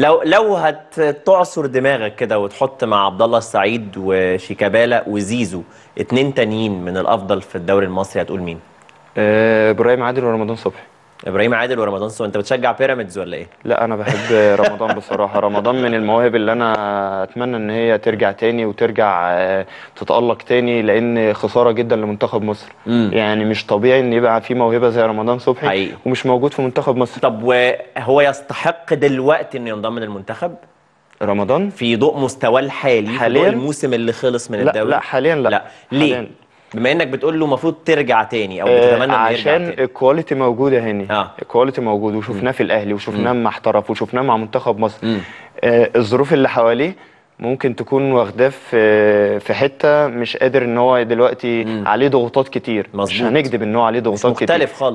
لو لو هتعصر دماغك كده وتحط مع عبد الله السعيد وشيكابالا وزيزو اتنين تانيين من الافضل في الدوري المصري هتقول مين؟ آه، ابراهيم عادل ورمضان صبحي ابراهيم عادل ورمضان صبحي انت بتشجع بيراميدز ولا ايه لا انا بحب رمضان بصراحه رمضان من المواهب اللي انا اتمنى ان هي ترجع تاني وترجع آه، تتالق تاني لان خساره جدا لمنتخب مصر مم. يعني مش طبيعي ان يبقى في موهبه زي رمضان صبحي حقيقي. ومش موجود في منتخب مصر طب وهو يستحق دلوقتي انه ينضم للمنتخب رمضان في ضوء مستواه الحالي حاليا الموسم اللي خلص من لا الدوري لا حاليا لا, لا. ليه حالياً. بما انك بتقول له المفروض ترجع تاني او آه، بتتمنى انه يرجع عشان الكواليتي موجوده هنا اه الكواليتي موجود وشفناه في الاهلي وشفناه مع احترف وشفناه مع منتخب مصر آه الظروف اللي حواليه ممكن تكون واخداه في في حته مش قادر ان هو دلوقتي مم. عليه ضغوطات كتير مظبوط مش هنكذب ان هو عليه ضغوطات مختلف كتير مختلف خالص